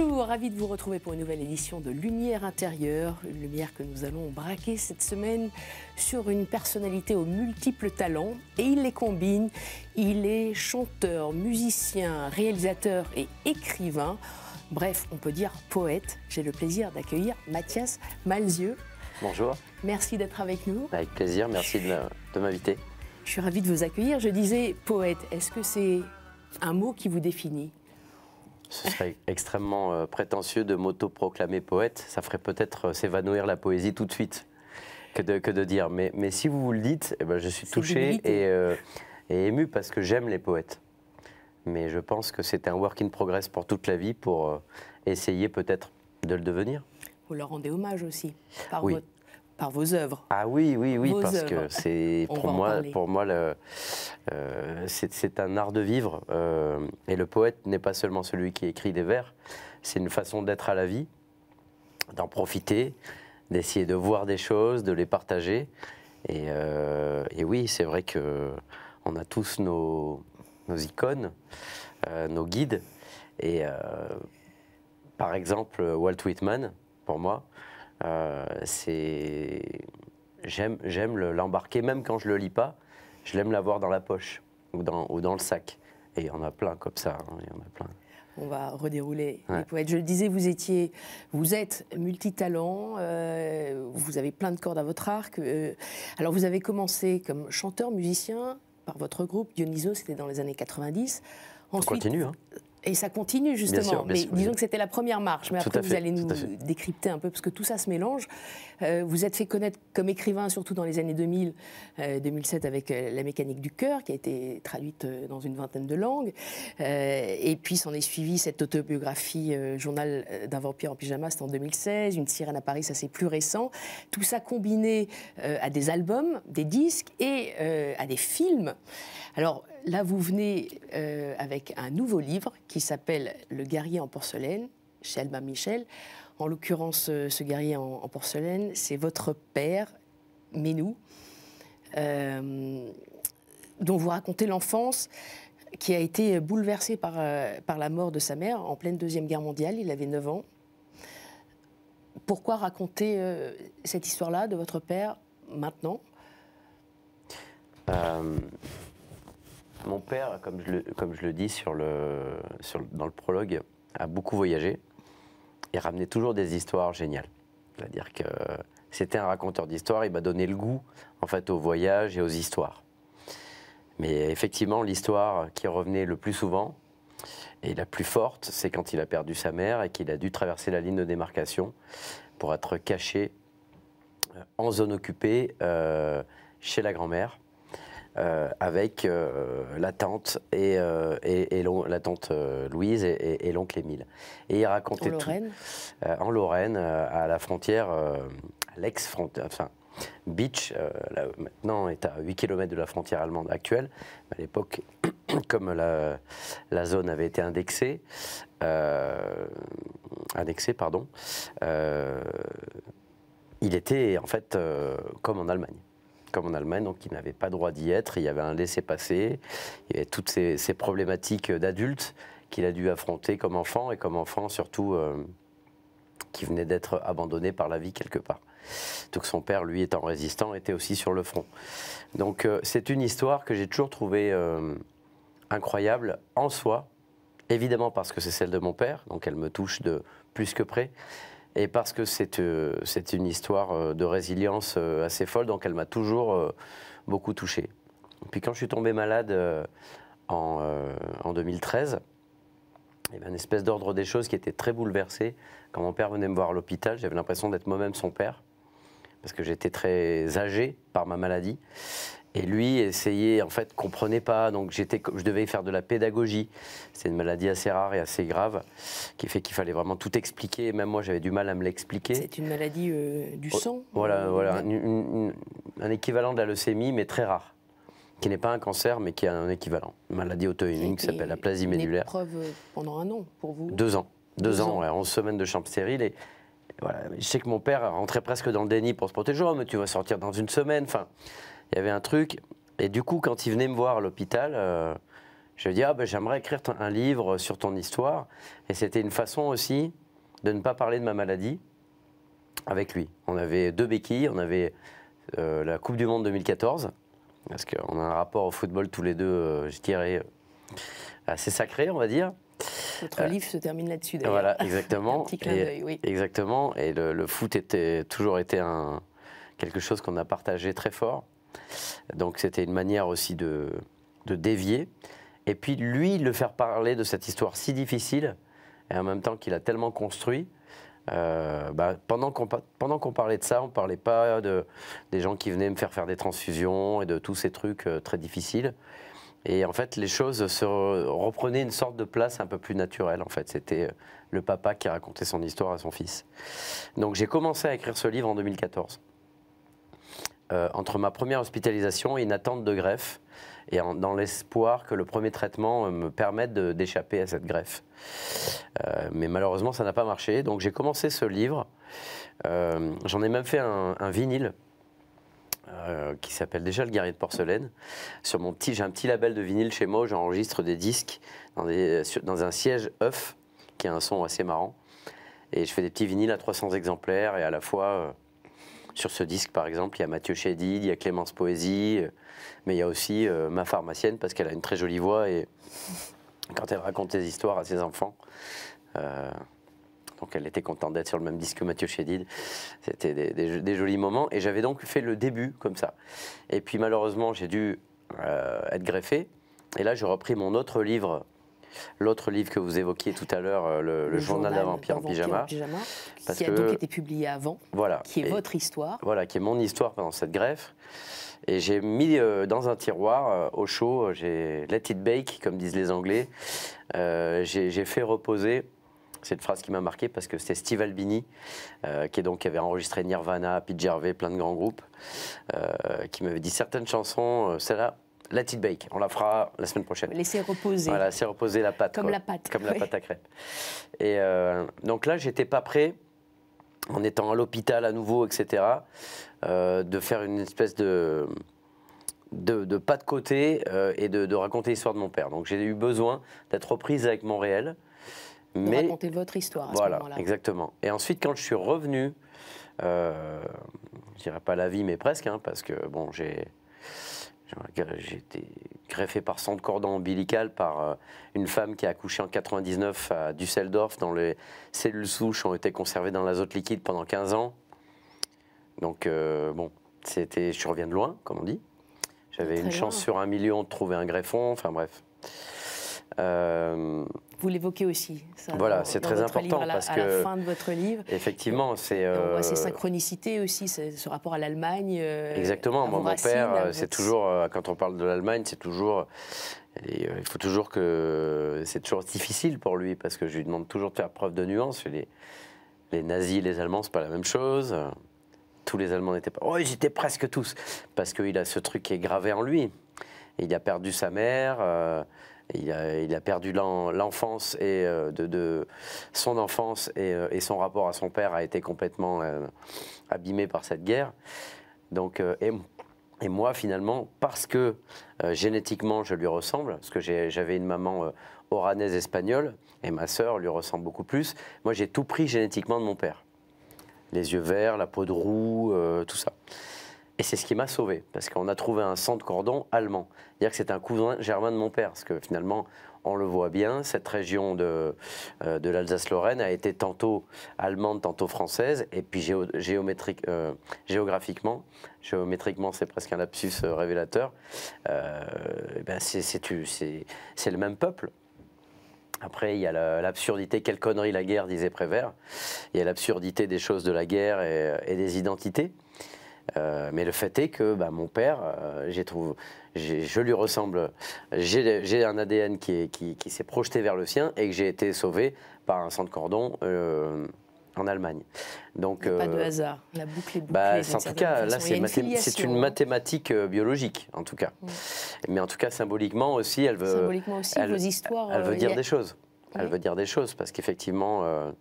Bonjour, ravi de vous retrouver pour une nouvelle édition de Lumière intérieure, une lumière que nous allons braquer cette semaine sur une personnalité aux multiples talents et il les combine. Il est chanteur, musicien, réalisateur et écrivain. Bref, on peut dire poète. J'ai le plaisir d'accueillir Mathias Malzieux. Bonjour. Merci d'être avec nous. Avec plaisir, merci de m'inviter. Je suis ravi de vous accueillir. Je disais poète, est-ce que c'est un mot qui vous définit ce serait extrêmement euh, prétentieux de m'auto-proclamer poète. Ça ferait peut-être euh, s'évanouir la poésie tout de suite que de, dire. Mais, si vous vous le dites, eh ben, je suis touché euh, et, ému parce que j'aime les poètes. Mais je pense que c'est un work in progress pour toute la vie pour essayer peut-être de le devenir. Vous leur rendez hommage aussi par votre par vos œuvres. Ah oui, oui, oui, parce que c'est pour moi, pour euh, moi, c'est un art de vivre. Euh, et le poète n'est pas seulement celui qui écrit des vers, c'est une façon d'être à la vie, d'en profiter, d'essayer de voir des choses, de les partager. Et, euh, oui, c'est vrai que on a tous nos icônes, nos guides. Et par exemple, Walt Whitman, pour moi, euh, c'est j'aime j'aime l'embarquer même quand je le lis pas je l'aime l'avoir dans la poche ou dans, ou dans le sac et il y en a plein comme ça hein, il y en a plein on va redérouler les poètes. Je le disais, vous étiez, vous êtes multitalent, euh, vous avez plein de cordes à votre arc. Euh, alors vous avez commencé comme chanteur, musicien par votre groupe Dionysos, c'était dans les années 90. on continue. Hein. Et ça continue justement. mais disons que c'était la première marche. Mais après, vous allez nous décrypter un peu parce que tout ça se mélange. Euh, vous êtes fait connaître comme écrivain, surtout dans les années 2000, 2007 euh, avec euh, La mécanique du cœur, qui a été traduite dans une vingtaine de langues. et puis s'en est suivie cette autobiographie Journal d'un vampire en pyjama, c'était en 2016. Une sirène à Paris, ça c'est plus récent. Tout ça combiné à des albums, des disques et à des films. Alors, là, vous venez euh, avec un nouveau livre qui s'appelle Le guerrier en porcelaine, chez Albin Michel. En l'occurrence, euh, ce guerrier en, porcelaine, c'est votre père, Ménou, euh, dont vous racontez l'enfance qui a été bouleversée par, la mort de sa mère en pleine Deuxième Guerre mondiale. Il avait 9 ans. Pourquoi raconter cette histoire-là de votre père maintenant euh, mon père, comme je le, dis dans le prologue, a beaucoup voyagé et ramenait toujours des histoires géniales. C'est-à-dire que c'était un raconteur d'histoires, il m'a donné le goût en fait au voyage et aux histoires. Mais effectivement, l'histoire qui revenait le plus souvent et la plus forte, c'est quand il a perdu sa mère et qu'il a dû traverser la ligne de démarcation pour être caché euh, en zone occupée euh, chez la grand-mère euh, avec euh, la tante et, euh, la tante Louise et, l'oncle Émile. Et il racontait en Lorraine. en Lorraine, à la frontière, l'ex-frontière, enfin, Beach, maintenant est à 8 km de la frontière allemande actuelle. À l'époque, comme la, la, zone avait été indexée, annexée, pardon, il était en fait comme en Allemagne comme en Allemagne, donc qui n'avait pas droit d'y être. Il y avait un laissez-passer, il y avait toutes ces, problématiques d'adulte qu'il a dû affronter comme enfant, et comme enfant surtout euh, qui venait d'être abandonné par la vie quelque part. Donc son père, lui étant résistant, était aussi sur le front. Donc euh, c'est une histoire que j'ai toujours trouvée euh, incroyable en soi, évidemment parce que c'est celle de mon père, donc elle me touche de plus que près, et parce que c'est euh, une histoire euh, de résilience euh, assez folle, donc elle m'a toujours beaucoup touché. Puis quand je suis tombé malade en, en, 2013, il y avait une espèce d'ordre des choses qui était très bouleversé. Quand mon père venait me voir à l'hôpital, j'avais l'impression d'être moi-même son père, parce que j'étais très âgé par ma maladie. Et lui essayait, en fait, comprenait pas. Donc j'étais, je devais faire de la pédagogie. C'est une maladie assez rare et assez grave, qui fait qu'il fallait vraiment tout expliquer. Même moi, j'avais du mal à me l'expliquer. C'est une maladie euh, du oh, sang. Voilà, euh, voilà, un équivalent de la leucémie, mais très rare qui n'est pas un cancer, mais qui a un équivalent. Une maladie auto-immune qui s'appelle la plasie médulaire. Une épreuve euh, pendant un an pour vous Deux ans. Deux, ans, Ouais, semaines de chambre stérile. Et voilà, je sais que mon père rentrait presque dans le déni pour se protéger. Oh, mais tu vas sortir dans une semaine. Enfin, il y avait un truc. Et du coup, quand il venait me voir à l'hôpital, euh, je lui ai ah ben, j'aimerais écrire un livre sur ton histoire. Et c'était une façon aussi de ne pas parler de ma maladie avec lui. On avait deux béquilles, on avait euh, la Coupe du Monde 2014, parce qu'on a un rapport au football tous les deux, euh, je dirais, assez sacré, on va dire. Votre livre se termine là-dessus, d'ailleurs. Voilà, exactement. Exactement, et le, foot était toujours été quelque chose qu'on a partagé très fort. Donc c'était une manière aussi de, dévier. Et puis lui, le faire parler de cette histoire si difficile, et en même temps qu'il a tellement construit, euh, bah, pendant qu'on parlait de ça, on ne parlait pas de des gens qui venaient me faire faire des transfusions et de tous ces trucs euh, très difficiles. Et en fait, les choses se reprenaient une sorte de place un peu plus naturelle. En fait, c'était euh, le papa qui racontait son histoire à son fils. Donc, j'ai commencé à écrire ce livre en 2014. Euh, entre ma première hospitalisation et une attente de greffe, et dans l'espoir que le premier traitement euh, me permette d'échapper à cette greffe. Euh, mais malheureusement, ça n'a pas marché. Donc j'ai commencé ce livre. J'en ai même fait un, vinyle. qui s'appelle déjà le guerrier de porcelaine. Sur mon petit, j'ai un petit label de vinyle chez moi. J'enregistre des disques dans, dans un siège œuf, qui a un son assez marrant. Et je fais des petits vinyles à 300 exemplaires et à la fois sur ce disque, par exemple, il y a Mathieu Chédid, il y a Clémence Poésie, euh, mais il y a aussi euh, ma pharmacienne parce qu'elle a une très jolie voix et quand elle raconte des histoires à ses enfants, euh, donc elle était contente d'être sur le même disque que Mathieu Chédid. C'était des, jolis moments et j'avais donc fait le début comme ça. Et puis malheureusement, j'ai dû être greffé et là, j'ai repris mon autre livre l'autre livre que vous évoquiez tout à l'heure, euh, le, journal, d'un vampire, en pyjama, qui a donc été publié avant, voilà, qui est votre histoire. Voilà, qui est mon histoire pendant cette greffe. Et j'ai mis euh, dans un tiroir, euh, au chaud, j'ai let it bake, comme disent les Anglais. j'ai fait reposer cette phrase qui m'a marqué parce que c'était Steve Albini, qui, donc, avait enregistré Nirvana, Pete Gervais, plein de grands groupes, qui m'avait dit certaines chansons, celle-là, la petite bake. On la fera la semaine prochaine. Laisser reposer. Voilà, laisser reposer la pâte. Comme la pâte. Comme la pâte à crêpes. Et euh, donc là, j'étais pas prêt, en étant à l'hôpital à nouveau, etc., euh, de faire une espèce de, de, pas de côté euh, et de, raconter l'histoire de mon père. Donc j'ai eu besoin d'être reprise avec mon réel. Mais, raconter votre histoire à voilà, Exactement. Et ensuite, quand je suis revenu, je dirais pas la vie, mais presque, hein, parce que bon, j'ai j'ai été greffé par de cordon ombilical par euh, une femme qui a accouché en 99 à Düsseldorf, dont les cellules souches ont été conservées dans l'azote liquide pendant 15 ans. Donc, euh, bon, c'était, je reviens de loin, comme on dit. J'avais une chance sur un million de trouver un greffon, enfin bref. Euh, vous l'évoquez aussi. voilà, c'est très important à la, parce que à la fin de votre livre. Effectivement, c'est. Euh... On voit ces synchronicités aussi, ce rapport à l'Allemagne. Euh, Exactement. Moi, mon père, euh, c'est toujours euh, quand on parle de l'Allemagne, c'est toujours. il faut toujours que c'est toujours difficile pour lui parce que je lui demande toujours de faire preuve de nuance. Les, les nazis, les Allemands, c'est pas la même chose. Tous les Allemands n'étaient pas. Oh, ils étaient presque tous parce qu'il a ce truc qui est gravé en lui. il a perdu sa mère. Il a, perdu l'enfance et euh, de, son enfance euh, et, son rapport à son père a été complètement euh, abîmé par cette guerre. Donc, et, moi, finalement, parce que génétiquement, je lui ressemble, parce que j'avais une maman oranaise espagnole, et ma sœur lui ressemble beaucoup plus, moi, j'ai tout pris génétiquement de mon père. Les yeux verts, la peau de roue, tout ça. Et c'est ce qui m'a sauvé, parce qu'on a trouvé un sang de cordon allemand. C'est-à-dire que c'est un cousin germain de mon père, parce que finalement, on le voit bien, cette région de, euh, de l'Alsace-Lorraine a été tantôt allemande, tantôt française, et puis euh, géographiquement, géométriquement c'est presque un lapsus euh, révélateur, ben, c'est le même peuple. Après, il y a l'absurdité, quelle connerie la guerre, disait Prévert. Il y a l'absurdité des choses de la guerre et des identités. Euh, mais le fait est que bah, mon père, euh, je lui ressemble. J'ai un ADN qui s'est projeté vers le sien et que j'ai été sauvé par un sang de cordon. Euh, en Allemagne. Donc, pas de hasard, la boucle est bouclée. Bah, en tout cas, là, c'est une, hein. mathématique biologique, en tout cas. Mais en tout cas, symboliquement aussi, elle veut. veut dire des choses. Elle veut dire des choses, parce qu'effectivement,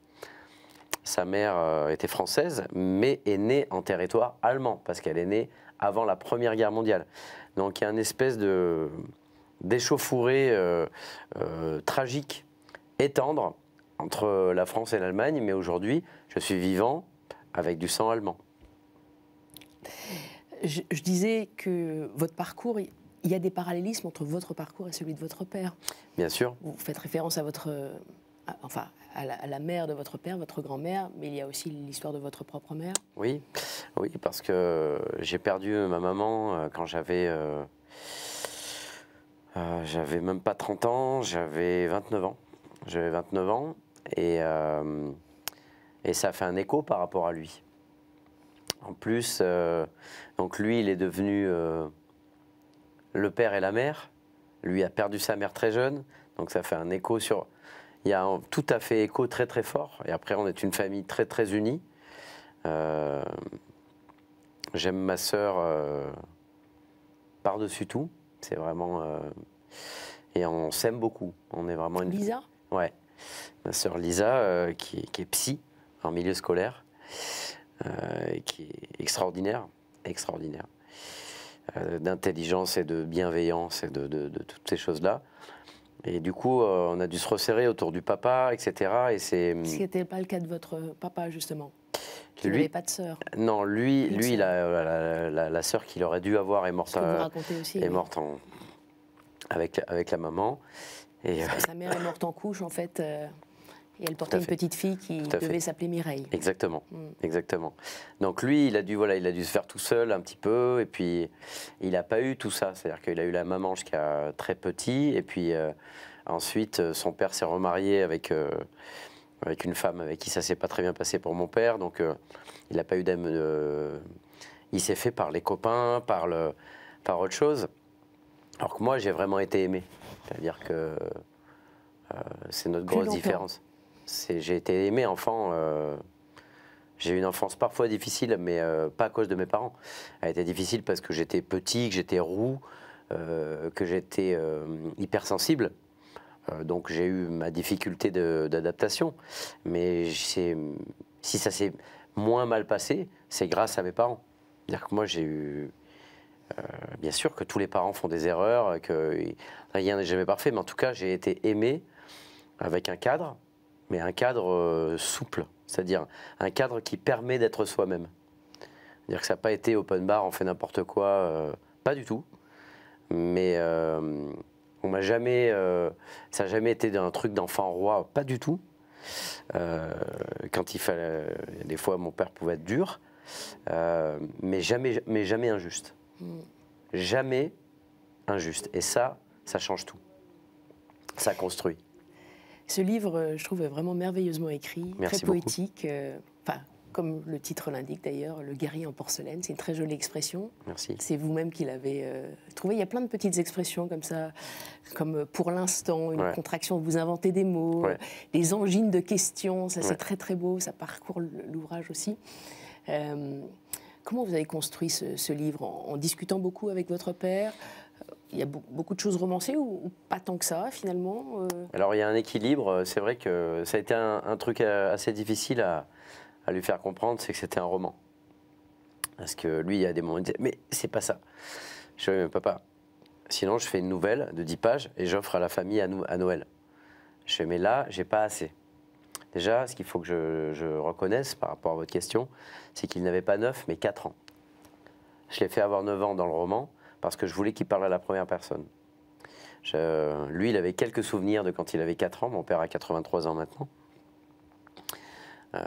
sa mère euh, était française, mais est née en territoire allemand, parce qu'elle est née avant la Première Guerre mondiale. Donc il y a une espèce de d'échauffourée euh, euh, tragique et tendre entre la France et l'Allemagne, mais aujourd'hui, je suis vivant avec du sang allemand. Je, disais que votre parcours, il y a des parallélismes entre votre parcours et celui de votre père. Bien sûr. Vous faites référence à votre, enfin, à la, mère de votre père, votre grand-mère, mais il y a aussi l'histoire de votre propre mère. Oui, oui, parce que j'ai perdu euh, ma maman euh, quand j'avais. Euh, j'avais même pas 30 ans, j'avais 29 ans. J'avais 29 ans et, et ça fait un écho par rapport à lui. En plus, donc lui, il est devenu le père et la mère. Lui a perdu sa mère très jeune, donc ça fait un écho sur il y a tout à fait écho très très fort. Et après, on est une famille très très unie. Euh, j'aime ma sœur euh, par-dessus tout. C'est vraiment. Euh, et on s'aime beaucoup. On est vraiment une. Lisa Ouais. Ma sœur Lisa, qui, est psy en milieu scolaire, qui est extraordinaire. Extraordinaire. D'intelligence et de bienveillance et de toutes ces choses-là. Et du coup, euh, on a dû se resserrer autour du papa, etc. Et c'est. Euh, Ce n'était pas le cas de votre papa, justement. Il n'avait pas de sœur. Non, lui, lui, La, la, sœur qu'il aurait dû avoir est morte. Euh, est morte en... avec avec la maman. Et Sa mère est morte en couche, en fait. Et elle portait une petite fille qui devait s'appeler Mireille. Exactement, mm. exactement. Donc lui, il a dû voilà, il a dû se faire tout seul un petit peu, et puis il n'a pas eu tout ça. C'est-à-dire qu'il a eu la maman jusqu'à très petit, et puis euh, ensuite euh, son père s'est remarié avec euh, avec une femme avec qui ça s'est pas très bien passé pour mon père. Donc il n'a pas eu d'âme. il s'est fait par les copains, par le par autre chose. Alors que moi, j'ai vraiment été aimé. C'est-à-dire que c'est notre grosse différence j'ai été aimé enfant. Euh, j'ai eu une enfance parfois difficile, mais euh, pas à cause de mes parents. Elle était difficile parce que j'étais petit, que j'étais roux, euh, que j'étais hypersensible. donc j'ai eu ma difficulté d'adaptation. Mais si ça s'est moins mal passé, c'est grâce à mes parents. C'est-à-dire que moi j'ai eu. bien sûr que tous les parents font des erreurs, que rien n'est jamais parfait, mais en tout cas j'ai été aimé avec un cadre, mais un cadre euh, souple, c'est-à-dire un cadre qui permet d'être soi-même. C'est-à-dire que ça n'a pas été open bar, on fait n'importe quoi, euh, pas du tout. Mais euh, on m'a jamais, ça n'a jamais été un truc d'enfant roi, pas du tout. quand il fallait, des fois mon père pouvait être dur, mais jamais, mais jamais injuste, mm. jamais injuste. Et ça, ça change tout. Ça construit. Ce livre, euh, je trouve, est vraiment merveilleusement écrit, très poétique. Euh, enfin, comme le titre l'indique d'ailleurs, le guerrier en porcelaine, c'est une très jolie expression. Merci. C'est vous-même qui l'avez euh, trouvé. Il y a plein de petites expressions comme ça, comme pour l'instant, une contraction, vous inventez des mots, des les angines de questions, ça c'est très très beau, ça parcourt l'ouvrage aussi. comment vous avez construit ce, livre en discutant beaucoup avec votre père il y a beaucoup de choses romancées ou, pas tant que ça finalement euh Alors il y a un équilibre, euh, c'est vrai que ça a été un, truc euh, assez difficile à, lui faire comprendre, c'est que c'était un roman. Parce que lui, il y a des moments où il disait, mais c'est pas ça. Je lui dis, papa, sinon je fais une nouvelle de 10 pages et j'offre à la famille à, Noël. Je dis, mais là, j'ai pas assez. Déjà, ce qu'il faut que je, je, reconnaisse par rapport à votre question, c'est qu'il n'avait pas 9, mais 4 ans. Je l'ai fait avoir 9 ans dans le roman, parce que je voulais qu'il parle à la première personne. lui, il avait quelques souvenirs de quand il avait 4 ans, mon père a 83 ans maintenant. Euh,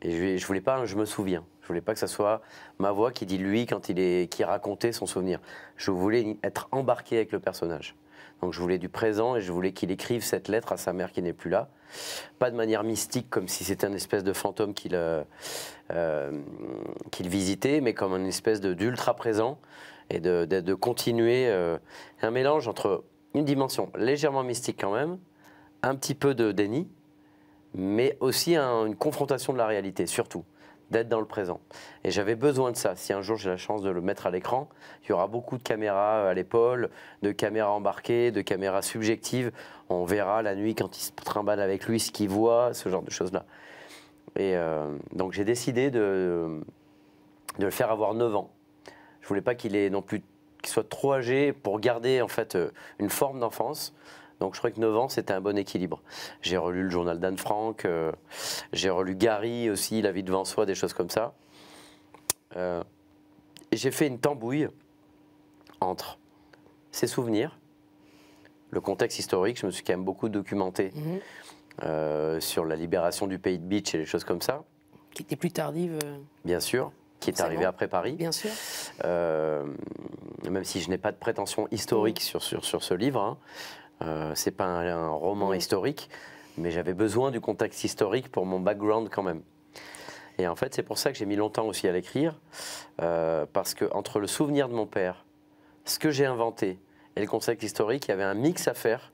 et je, je, voulais pas, je me souviens. Je voulais pas que ce soit ma voix qui dit lui quand il est, qui racontait son souvenir. Je voulais être embarqué avec le personnage. Donc je voulais du présent et je voulais qu'il écrive cette lettre à sa mère qui n'est plus là. Pas de manière mystique, comme si c'était un espèce de fantôme qu'il euh, euh visitait, mais comme une espèce d'ultra présent et de, continuer euh, un mélange entre une dimension légèrement mystique quand même, un petit peu de déni, mais aussi une confrontation de la réalité, surtout, d'être dans le présent. Et j'avais besoin de ça. Si un jour j'ai la chance de le mettre à l'écran, il y aura beaucoup de caméras euh, à l'épaule, de caméras embarquées, de caméras subjectives. On verra la nuit quand il se trimballe avec lui ce qu'il voit, ce genre de choses-là. Et euh, donc j'ai décidé de, de le faire avoir 9 ans. Je voulais pas qu'il ait non plus soit trop âgé pour garder en fait euh, une forme d'enfance. Donc je crois que 9 ans, c'était un bon équilibre. J'ai relu le journal d'Anne Frank, euh, j'ai relu Gary aussi, La vie de soi, des choses comme ça. Euh, j'ai fait une tambouille entre ses souvenirs, le contexte historique, je me suis quand même beaucoup documenté mhm. sur la libération du pays de Beach et les choses comme ça. Qui était plus tardive. Bien sûr qui est arrivé après Paris. Bien sûr. Euh, même si je n'ai pas de prétention historique sur, sur, sur, ce livre, hein. euh, c'est pas un, roman historique, mais j'avais besoin du contexte historique pour mon background quand même. Et en fait, c'est pour ça que j'ai mis longtemps aussi à l'écrire, euh, parce que entre le souvenir de mon père, ce que j'ai inventé et le contexte historique, il y avait un mix à faire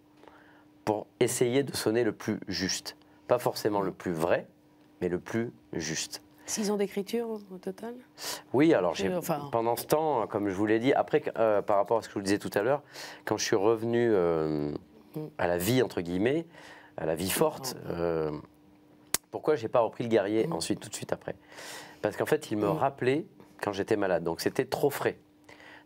pour essayer de sonner le plus juste. Pas forcément le plus vrai, mais le plus juste. Six ans d'écriture au total Oui, alors j'ai, pendant ce temps, comme je vous l'ai dit, après, euh, par rapport à ce que je vous disais tout à l'heure, quand je suis revenu euh, à la vie, entre guillemets, à la vie forte, euh, pourquoi pourquoi n'ai pas repris le guerrier mm. ensuite, tout de suite après Parce qu'en fait, il me mm. rappelait quand j'étais malade, donc c'était trop frais.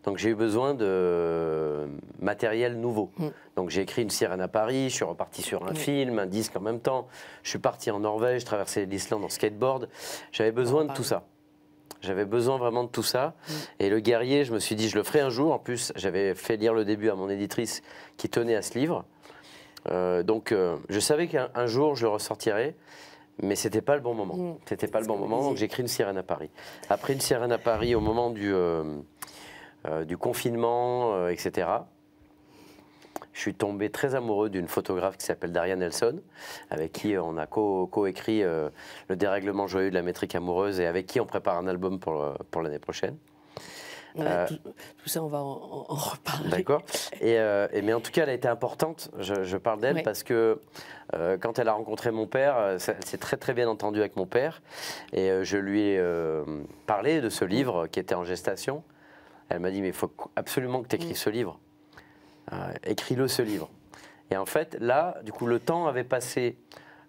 Donc j'ai eu besoin de matériel nouveau. Mm. Donc j'ai écrit Une sirène à Paris, je suis reparti sur un mm. film, un disque en même temps. Je suis parti en Norvège, traversé l'Islande en skateboard. J'avais besoin de tout ça. J'avais besoin vraiment de tout ça. Mm. Et le guerrier, je me suis dit, je le ferai un jour. En plus, j'avais fait lire le début à mon éditrice qui tenait à ce livre. Euh, donc euh, je savais qu'un jour, je le ressortirais. Mais c'était pas le bon moment. C'était pas le bon moment, donc j'écris une sirène à Paris. Après une sirène à Paris, au moment du, euh, euh, du confinement, euh, etc. Je suis tombé très amoureux d'une photographe qui s'appelle Daria Nelson, avec qui on a co-écrit euh, Le dérèglement joyeux de la métrique amoureuse et avec qui on prépare un album pour, l'année prochaine. tout, ça, on va en, reparler. D'accord. Et, mais en tout cas, elle a été importante. Je, parle d'elle parce que quand elle a rencontré mon père, elle s'est très très bien entendue avec mon père. Et je lui ai parlé de ce livre qui était en gestation. Elle m'a dit, mais il faut absolument que tu écris mm. ce livre. Euh, écris-le, ce livre. Et en fait, là, du coup, le temps avait passé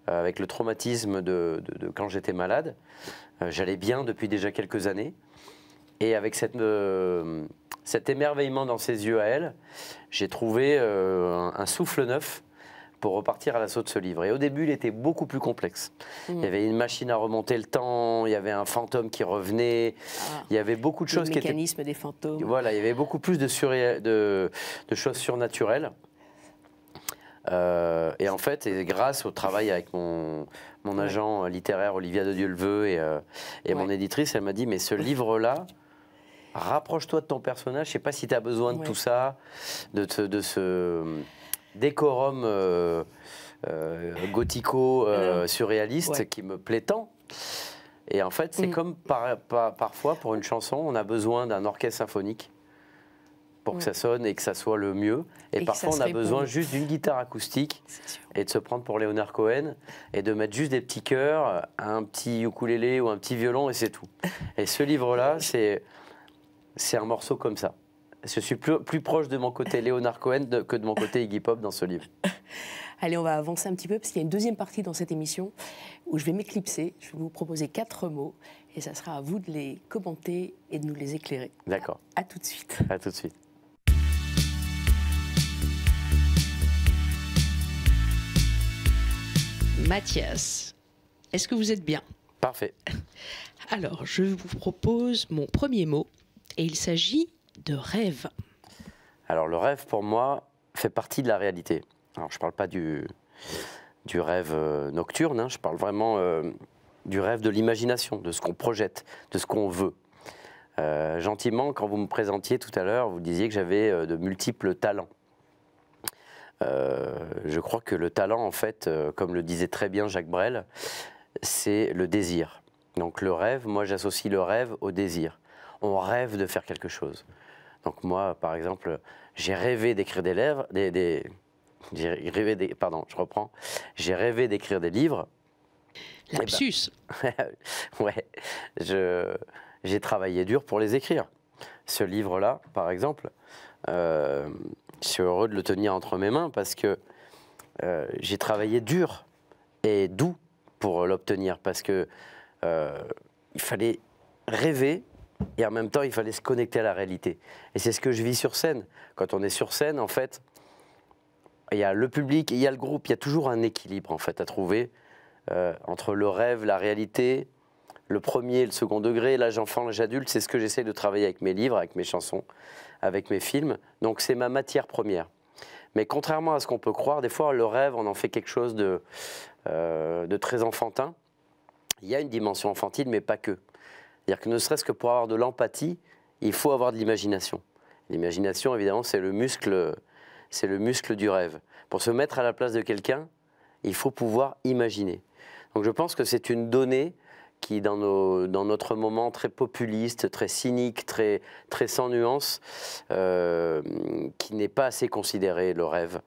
euh, avec le traumatisme de, quand j'étais malade. Euh, j'allais bien depuis déjà quelques années. Et avec cette, cet émerveillement dans ses yeux à elle, j'ai trouvé un souffle neuf pour repartir à l'assaut de ce livre. Et au début, il était beaucoup plus complexe. Mmh. Il y avait une machine à remonter le temps, il y avait un fantôme qui revenait, ah. il y avait beaucoup de choses qui Le mécanisme des fantômes. Voilà, il y avait beaucoup plus de, de... choses surnaturelles. Euh, et en fait, et grâce au travail avec mon, mon agent littéraire Olivia de dieu et, euh, et mon éditrice, elle m'a dit, mais ce livre-là, rapproche-toi de ton personnage, je sais pas si tu as besoin de tout ça, de, de ce décorum euh, euh, gothico-surréaliste euh, qui me plaît tant. Et en fait, c'est mm. comme par, parfois pour une chanson, on a besoin d'un orchestre symphonique pour que ça sonne et que ça soit le mieux. Et, parfois, on a besoin juste d'une guitare acoustique et de se prendre pour Léonard Cohen et de mettre juste des petits chœurs, un petit ukulélé ou un petit violon et c'est tout. et ce livre-là, c'est un morceau comme ça. Je suis plus, proche de mon côté Léonard Cohen que de mon côté Iggy Pop dans ce livre. Allez, on va avancer un petit peu parce qu'il y a une deuxième partie dans cette émission où je vais m'éclipser. Je vais vous proposer quatre mots et ça sera à vous de les commenter et de nous les éclairer. D'accord. À, tout de suite. À tout de suite. Mathias, est-ce que vous êtes bien Parfait. Alors, je vous propose mon premier mot et il s'agit de rêve Alors le rêve, pour moi, fait partie de la réalité. Alors je ne parle pas du, rêve euh, nocturne, hein, je parle vraiment euh, du rêve de l'imagination, de ce qu'on projette, de ce qu'on veut. Euh, gentiment, quand vous me présentiez tout à l'heure, vous disiez que j'avais de multiples talents. je crois que le talent, en fait, comme le disait très bien Jacques Brel, c'est le désir. Donc le rêve, moi j'associe le rêve au désir. On rêve de faire quelque chose. Donc moi, par exemple, j'ai rêvé d'écrire des lèvres, des, j'ai rêvé des, pardon, je reprends, j'ai rêvé d'écrire des livres. Eh ben, Lapsus. ouais, j'ai travaillé dur pour les écrire. Ce livre-là, par exemple, euh, je suis heureux de le tenir entre mes mains parce que euh, j'ai travaillé dur et doux pour l'obtenir parce que euh, il fallait rêver et en même temps, il fallait se connecter à la réalité. Et c'est ce que je vis sur scène. Quand on est sur scène, en fait, il y a le public, il y a le groupe, il y a toujours un équilibre en fait à trouver euh, entre le rêve, la réalité, le premier et le second degré, l'âge enfant, l'âge adulte. C'est ce que j'essaie de travailler avec mes livres, avec mes chansons, avec mes films. Donc c'est ma matière première. Mais contrairement à ce qu'on peut croire, des fois le rêve, on en fait quelque chose de, euh, de très enfantin. Il y a une dimension enfantine, mais pas que. C'est-à-dire que ne serait-ce que pour avoir de l'empathie, il faut avoir de l'imagination. L'imagination, évidemment, c'est le muscle, c'est le muscle du rêve. Pour se mettre à la place de quelqu'un, il faut pouvoir imaginer. Donc je pense que c'est une donnée qui, dans, dans, notre moment très populiste, très cynique, très, très sans nuance, euh, qui n'est pas assez considérée, le rêve.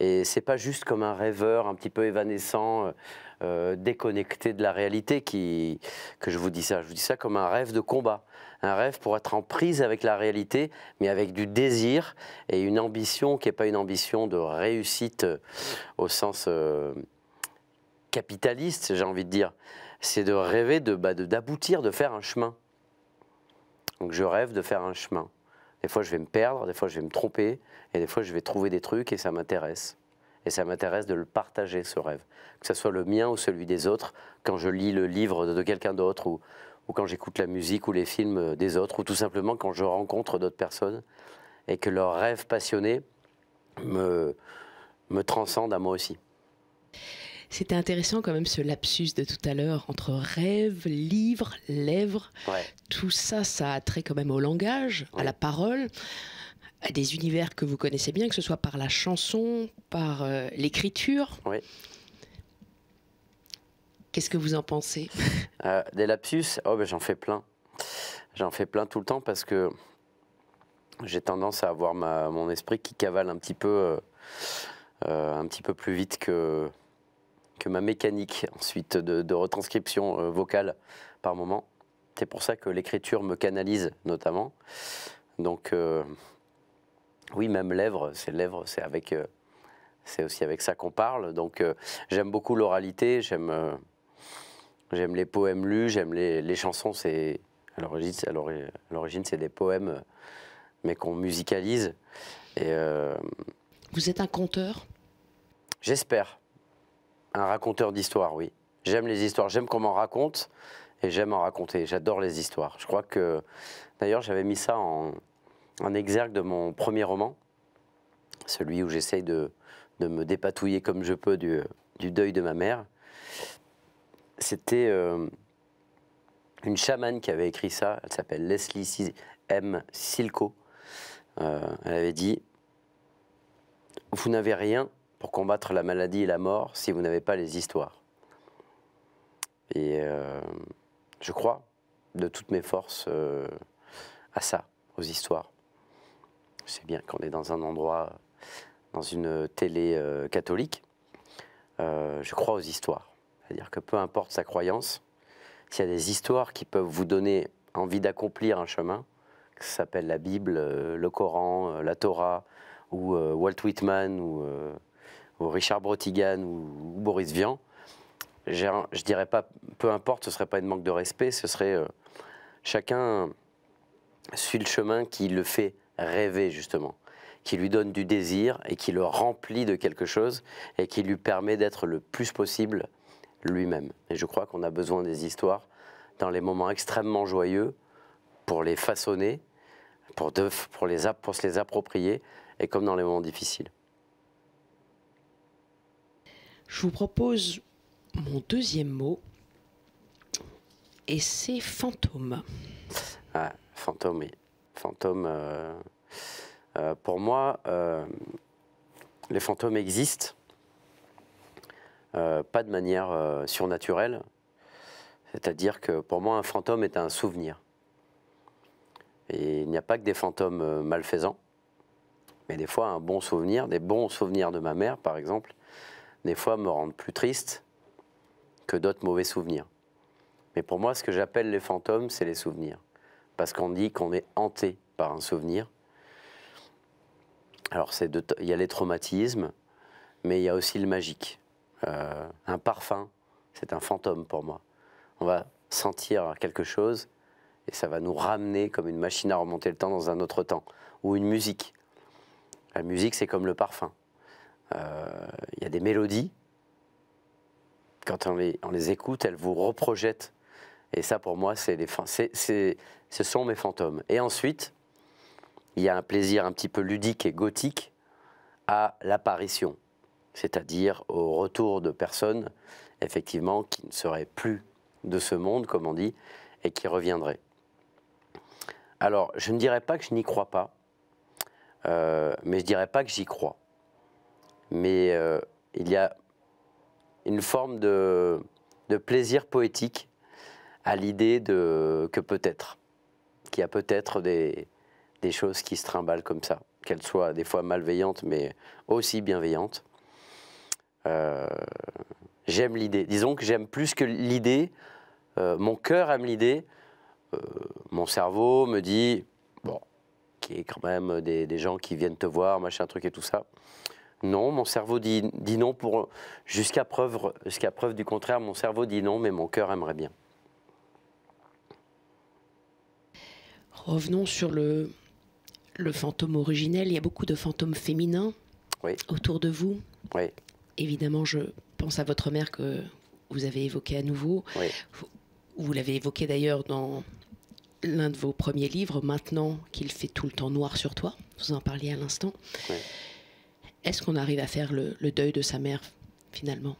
Et c'est pas juste comme un rêveur un petit peu évanescent. Euh, euh, déconnecté de la réalité qui, que je vous dis ça. Je vous dis ça comme un rêve de combat, un rêve pour être en prise avec la réalité, mais avec du désir et une ambition qui n'est pas une ambition de réussite euh, au sens euh, capitaliste, j'ai envie de dire. C'est de rêver bah, de d'aboutir, de faire un chemin. Donc je rêve de faire un chemin. Des fois, je vais me perdre, des fois, je vais me tromper, et des fois, je vais trouver des trucs et ça m'intéresse. Et ça m'intéresse de le partager, ce rêve. Que ce soit le mien ou celui des autres, quand je lis le livre de quelqu'un d'autre, ou, quand j'écoute la musique ou les films des autres, ou tout simplement quand je rencontre d'autres personnes, et que leur rêve passionné me, me transcende à moi aussi. C'était intéressant quand même ce lapsus de tout à l'heure entre rêve, livre, lèvres. Tout ça, ça a trait quand même au langage, à la parole à des univers que vous connaissez bien, que ce soit par la chanson, par euh, l'écriture. Oui. Qu'est-ce que vous en pensez euh, Des lapsus, oh, ben, j'en fais plein. J'en fais plein tout le temps parce que j'ai tendance à avoir mon esprit qui cavale un petit peu, euh, un petit peu plus vite que, que ma mécanique ensuite de, de retranscription vocale par moment. C'est pour ça que l'écriture me canalise notamment. Donc oui, même lèvres, c'est lèvres, c'est avec, euh, c'est aussi avec ça qu'on parle. Donc euh, j'aime beaucoup l'oralité, j'aime, euh, j'aime les poèmes lus, j'aime les, chansons. C'est à l'origine, c'est des poèmes, mais qu'on musicalise. Et vous êtes un conteur. J'espère, un raconteur d'histoires, oui. J'aime les histoires, j'aime qu'on m'en raconte et j'aime en raconter. J'adore les histoires. Je crois que, d'ailleurs, j'avais mis ça en, en exergue de mon premier roman, celui où j'essaye de, me dépatouiller comme je peux du, deuil de ma mère. C'était euh, une chamane qui avait écrit ça, elle s'appelle Leslie M. Silko. Euh, elle avait dit Vous n'avez rien pour combattre la maladie et la mort si vous n'avez pas les histoires. Et euh, je crois de toutes mes forces à ça, aux histoires je sais bien qu'on est dans un endroit, dans une télé euh, catholique, euh, je crois aux histoires. C'est-à-dire que peu importe sa croyance, s'il y a des histoires qui peuvent vous donner envie d'accomplir un chemin, que ça s'appelle la Bible, euh, le Coran, la Torah, ou Walt Whitman, ou, Richard Brotigan, ou, Boris Vian, je dirais pas, peu importe, ce serait pas une manque de respect, ce serait chacun suit le chemin qui le fait rêver justement, qui lui donne du désir et qui le remplit de quelque chose et qui lui permet d'être le plus possible lui-même. Et je crois qu'on a besoin des histoires dans les moments extrêmement joyeux pour les façonner, pour, pour, les, pour se les approprier et comme dans les moments difficiles. Je vous propose mon deuxième mot et c'est fantôme. Ah, fantôme, oui fantômes. Euh, euh, pour moi, euh, les fantômes existent, pas de manière surnaturelle. C'est-à-dire que pour moi, un fantôme est un souvenir. Et il n'y a pas que des fantômes malfaisants, mais des fois un bon souvenir, des bons souvenirs de ma mère par exemple, des fois me rendent plus triste que d'autres mauvais souvenirs. Mais pour moi, ce que j'appelle les fantômes, c'est les souvenirs parce qu'on dit qu'on est hanté par un souvenir. Alors, de il y a les traumatismes, mais il y a aussi le magique. Euh, un parfum, c'est un fantôme pour moi. On va sentir quelque chose et ça va nous ramener comme une machine à remonter le temps dans un autre temps. Ou une musique. La musique, c'est comme le parfum. Euh, il y a des mélodies. Quand on les écoute, elles vous reprojettent et ça, pour moi, c'est les, c'est, ce sont mes fantômes. Et ensuite, il y a un plaisir un petit peu ludique et gothique à l'apparition, c'est-à-dire au retour de personnes, effectivement, qui ne seraient plus de ce monde, comme on dit, et qui reviendraient. Alors, je ne dirais pas que je n'y crois pas, euh, mais je ne dirais pas que j'y crois. Mais euh, il y a une forme de, de plaisir poétique à l'idée de que peut-être, qu'il y a peut-être des, choses qui se trimballent comme ça, qu'elles soient des fois malveillantes, mais aussi bienveillantes. Euh, j'aime l'idée. Disons que j'aime plus que l'idée, euh, mon cœur aime l'idée, euh, mon cerveau me dit, bon, qu'il y ait quand même des, gens qui viennent te voir, machin, truc et tout ça. Non, mon cerveau dit, dit non pour jusqu'à preuve, jusqu'à preuve du contraire, mon cerveau dit non, mais mon cœur aimerait bien. Revenons sur le, fantôme originel. Il y a beaucoup de fantômes féminins autour de vous. Évidemment, je pense à votre mère que vous avez évoquée à nouveau. Vous, l'avez évoquée d'ailleurs dans l'un de vos premiers livres, Maintenant qu'il fait tout le temps noir sur toi. Vous en parliez à l'instant. Est-ce qu'on arrive à faire le, deuil de sa mère, finalement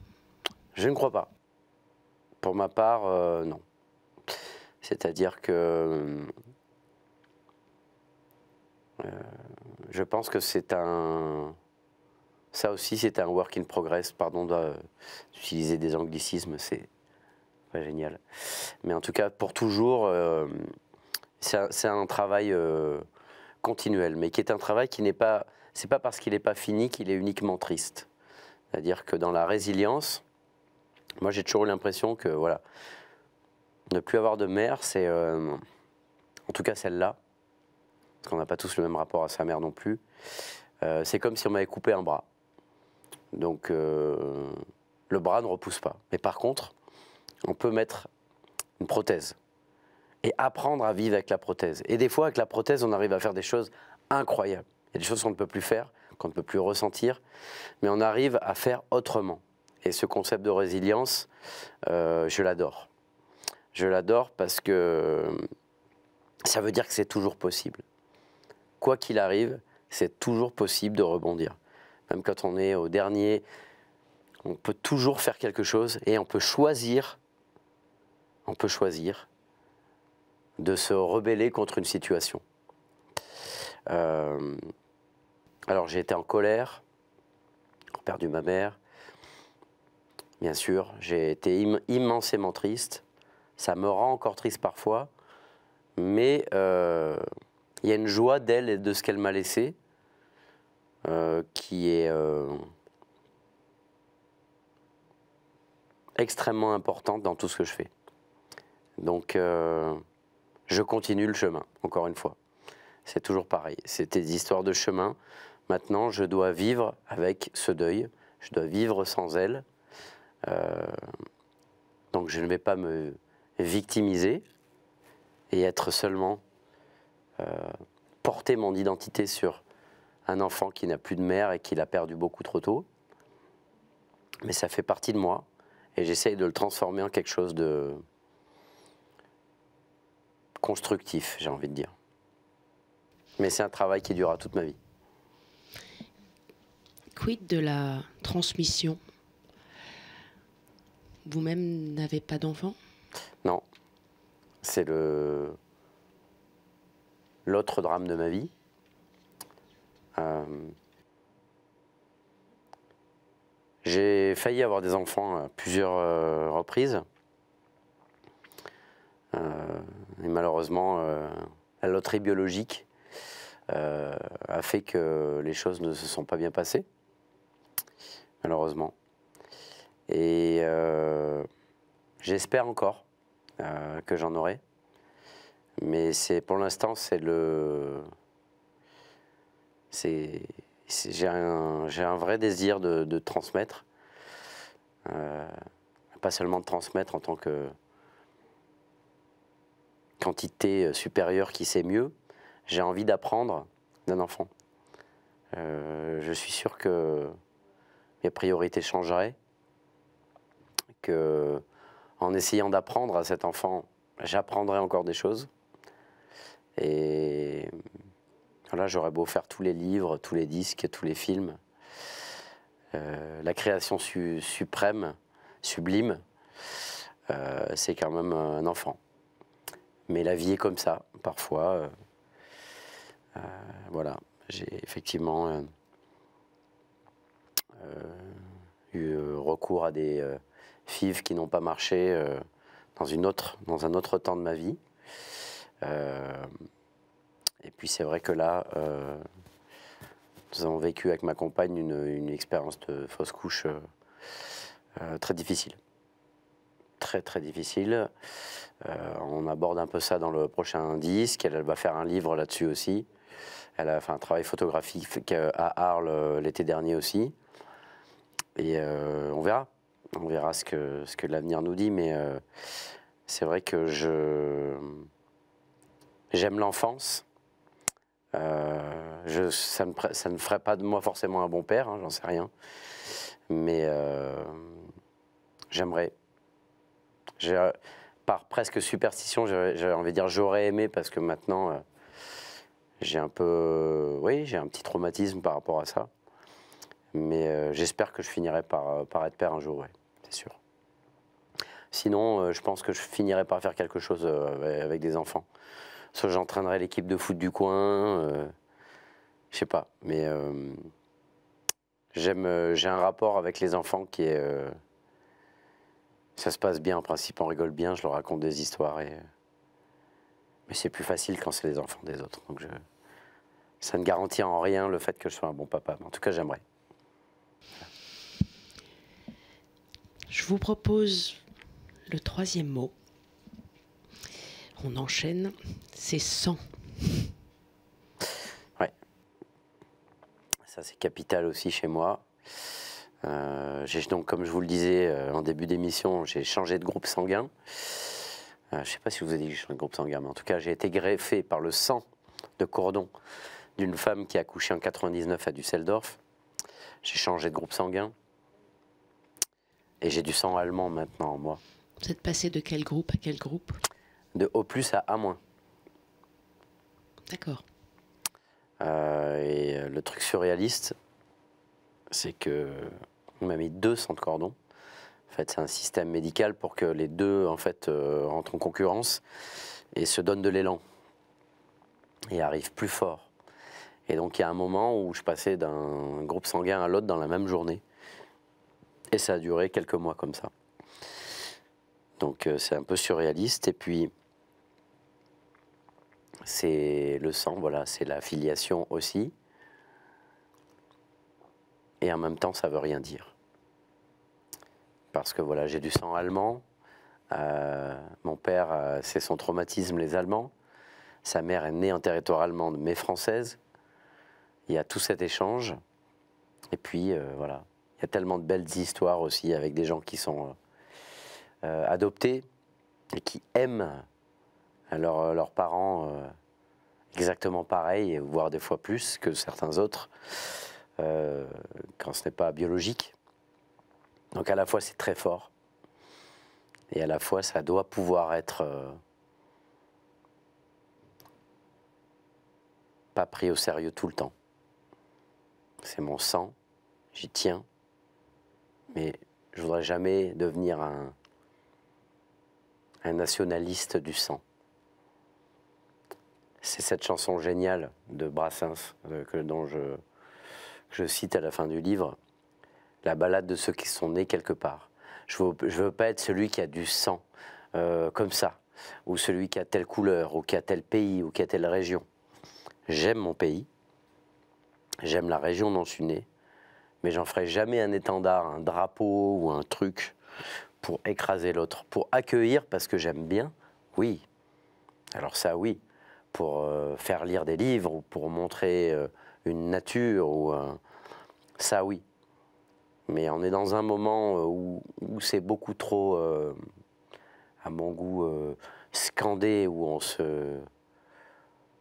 Je ne crois pas. Pour ma part, euh, non. C'est-à-dire que euh, je pense que c'est un. Ça aussi, c'est un work in progress. Pardon euh, d'utiliser des anglicismes, c'est pas génial. Mais en tout cas, pour toujours, euh, c'est un, travail continuel, mais qui est un travail qui n'est pas. C'est pas parce qu'il n'est pas fini qu'il est uniquement triste. C'est-à-dire que dans la résilience, moi j'ai toujours eu l'impression que voilà, ne plus avoir de mère, c'est. en tout cas celle-là, parce qu'on n'a pas tous le même rapport à sa mère non plus. Euh, c'est comme si on m'avait coupé un bras. Donc euh, le bras ne repousse pas. Mais par contre, on peut mettre une prothèse et apprendre à vivre avec la prothèse. Et des fois, avec la prothèse, on arrive à faire des choses incroyables. Il y a des choses qu'on ne peut plus faire, qu'on ne peut plus ressentir, mais on arrive à faire autrement. Et ce concept de résilience, euh, je l'adore. Je l'adore parce que ça veut dire que c'est toujours possible quoi qu'il arrive, c'est toujours possible de rebondir. Même quand on est au dernier, on peut toujours faire quelque chose et on peut choisir, on peut choisir de se rebeller contre une situation. Euh, alors j'ai été en colère, j'ai perdu ma mère, bien sûr, j'ai été immensément triste, ça me rend encore triste parfois, mais... Euh, il y a une joie d'elle et de ce qu'elle m'a laissé euh, qui est euh, extrêmement importante dans tout ce que je fais. Donc, euh, je continue le chemin, encore une fois. C'est toujours pareil. C'était des histoires de chemin. Maintenant, je dois vivre avec ce deuil. Je dois vivre sans elle. donc, je ne vais pas me victimiser et être seulement euh, porter mon identité sur un enfant qui n'a plus de mère et qui l'a perdu beaucoup trop tôt. Mais ça fait partie de moi et j'essaye de le transformer en quelque chose de constructif, j'ai envie de dire. Mais c'est un travail qui durera toute ma vie. Quid de la transmission Vous-même n'avez pas d'enfant Non. C'est le l'autre drame de ma vie. Euh, j'ai failli avoir des enfants à plusieurs euh, reprises. Euh, malheureusement, la loterie biologique a fait que les choses ne se sont pas bien passées. Malheureusement. Et j'espère encore que j'en aurai. Mais c'est pour l'instant, c'est le. C'est. J'ai un, un, vrai désir de, transmettre. Euh, pas seulement de transmettre en tant que quantité supérieure qui sait mieux. J'ai envie d'apprendre d'un enfant. Euh, je suis sûr que mes priorités changeraient, que en essayant d'apprendre à cet enfant, j'apprendrai encore des choses. Et voilà, j'aurais beau faire tous les livres, tous les disques, tous les films. Euh, la création suprême, sublime, euh, c'est quand même un enfant. Mais la vie est comme ça, parfois. Euh, voilà, j'ai effectivement eu recours à des fives qui n'ont pas marché dans, une autre, dans un autre temps de ma vie. Euh, et puis c'est vrai que là, euh, nous avons vécu avec ma compagne une, expérience de fausse couche euh, très difficile. Très très difficile. on aborde un peu ça dans le prochain disque. Elle, va faire un livre là-dessus aussi. Elle a fait un travail photographique à Arles l'été dernier aussi. Et on verra. On verra ce que, ce que l'avenir nous dit. Mais c'est vrai que je. J'aime l'enfance. Euh, ça, ne ferait pas de moi forcément un bon père, hein, j'en sais rien. Mais euh, j'aimerais. Euh, par presque superstition, j'avais envie de dire j'aurais aimé parce que maintenant, j'ai un peu. oui, j'ai un petit traumatisme par rapport à ça. Mais j'espère que je finirai par, par, être père un jour, c'est sûr. Sinon, je pense que je finirai par faire quelque chose avec des enfants soit j'entraînerai l'équipe de foot du coin. Euh, je sais pas. Mais euh, euh, j'ai un rapport avec les enfants qui est. Euh, ça se passe bien en principe, on rigole bien, je leur raconte des histoires. mais c'est plus facile quand c'est les enfants des autres. Donc ça ne garantit en rien le fait que je sois un bon papa. Mais en tout cas, j'aimerais. Je vous propose le troisième mot. On enchaîne, c'est 100. Ouais. Ça, c'est capital aussi chez moi. Euh, donc, comme je vous le disais euh, en début d'émission, j'ai changé de groupe sanguin. Euh, je ne sais pas si vous avez dit que j'ai changé de groupe sanguin, mais en tout cas, j'ai été greffé par le sang de cordon d'une femme qui a accouché en 99 à Düsseldorf. J'ai changé de groupe sanguin. Et j'ai du sang allemand maintenant en moi. Vous êtes passé de quel groupe à quel groupe de O plus à A moins. D'accord. Euh, et euh, le truc surréaliste, c'est que on m'a mis deux centres cordons. cordon. En fait, c'est un système médical pour que les deux en fait euh, rentrent en concurrence et se donnent de l'élan et arrivent plus fort. Et donc il y a un moment où je passais d'un groupe sanguin à l'autre dans la même journée. Et ça a duré quelques mois comme ça. Donc euh, c'est un peu surréaliste. Et puis, c'est le sang, voilà, c'est la filiation aussi. Et en même temps, ça veut rien dire. Parce que voilà, j'ai du sang allemand. Euh, mon père, euh, c'est son traumatisme, les Allemands. Sa mère est née en territoire allemand, mais française. Il y a tout cet échange. Et puis, voilà, il y a tellement de belles histoires aussi avec des gens qui sont euh, adoptés et qui aiment leurs parents euh, exactement pareil, voire des fois plus que certains autres, euh, quand ce n'est pas biologique. Donc à la fois c'est très fort, et à la fois ça doit pouvoir être pas pris au sérieux tout le temps. C'est mon sang, j'y tiens, mais je voudrais jamais devenir un, un nationaliste du sang. C'est cette chanson géniale de Brassens euh, que, dont je, cite à la fin du livre, la balade de ceux qui sont nés quelque part. Je ne veux, pas être celui qui a du sang euh, comme ça, ou celui qui a telle couleur, ou qui a tel pays, ou qui a telle région. J'aime mon pays, j'aime la région dont je suis né, mais j'en ferai jamais un étendard, un drapeau ou un truc pour écraser l'autre, pour accueillir parce que j'aime bien, oui. Alors ça, oui. Pour euh, faire lire des livres ou pour montrer euh, une nature ou ça, oui. Mais on est dans un moment euh, où, c'est beaucoup trop, à mon goût, scandé, où on se,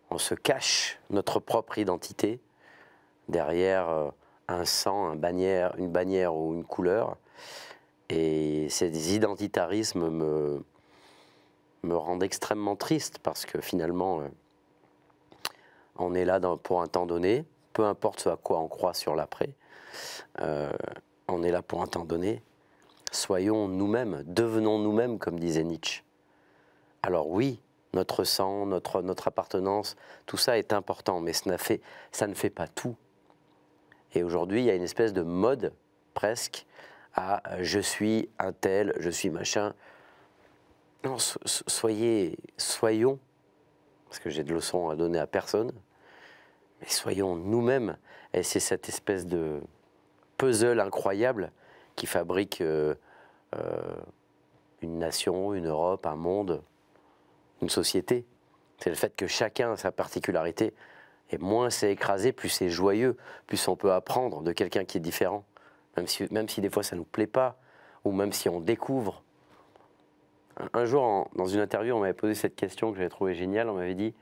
on se cache notre propre identité derrière un sang, bannière, une bannière ou une couleur. Et ces identitarismes me, me rendent extrêmement triste parce que finalement, euh, on est là pour un temps donné, peu importe ce à quoi on croit sur l'après, euh, on est là pour un temps donné. Soyons nous-mêmes, devenons nous-mêmes, comme disait Nietzsche. Alors oui, notre sang, notre, notre appartenance, tout ça est important, mais fait, ça ne fait pas tout. Et aujourd'hui, il y a une espèce de mode presque à je suis un tel, je suis machin. Non, soyez, soyons, parce que j'ai de leçons à donner à personne, mais soyons nous-mêmes. Et c'est cette espèce de puzzle incroyable qui fabrique euh, euh, une nation, une Europe, un monde, une société. C'est le fait que chacun a sa particularité. Et moins c'est écrasé, plus c'est joyeux, plus on peut apprendre de quelqu'un qui est différent même si, même si des fois ça ne nous plaît pas, ou même si on découvre. Un, jour, dans une interview, on m'avait posé cette question que j'avais trouvée géniale. On m'avait dit,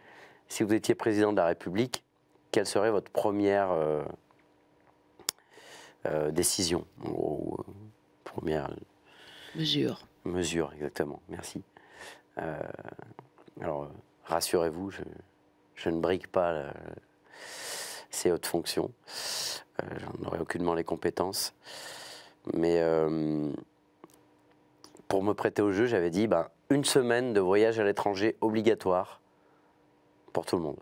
si vous étiez président de la République, quelle serait votre première euh, euh, décision ou, euh, première mesure Mesure, exactement. Merci. alors, rassurez-vous, je, ne brique pas hautes fonctions. Euh, j'en aurais aucunement les compétences. Mais euh, pour me prêter au jeu, j'avais dit ben, une semaine de voyage à l'étranger obligatoire pour tout le monde.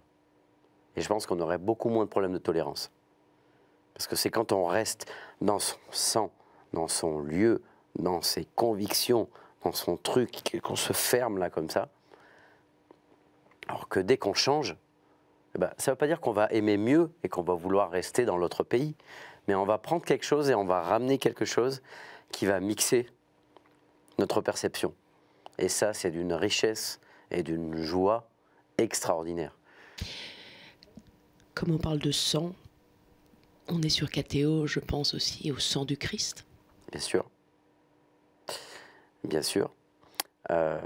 Et je pense qu'on aurait beaucoup moins de problèmes de tolérance. Parce que c'est quand on reste dans son sang, dans son lieu, dans ses convictions, dans son truc, qu'on se ferme là comme ça. Alors que dès qu'on change, eh ben, ça ne veut pas dire qu'on va aimer mieux et qu'on va vouloir rester dans l'autre pays, mais on va prendre quelque chose et on va ramener quelque chose qui va mixer notre perception. Et ça, c'est d'une richesse et d'une joie extraordinaire. Comme on parle de sang, on est sur Catéo, je pense aussi au sang du Christ. Bien sûr. Bien sûr. Euh,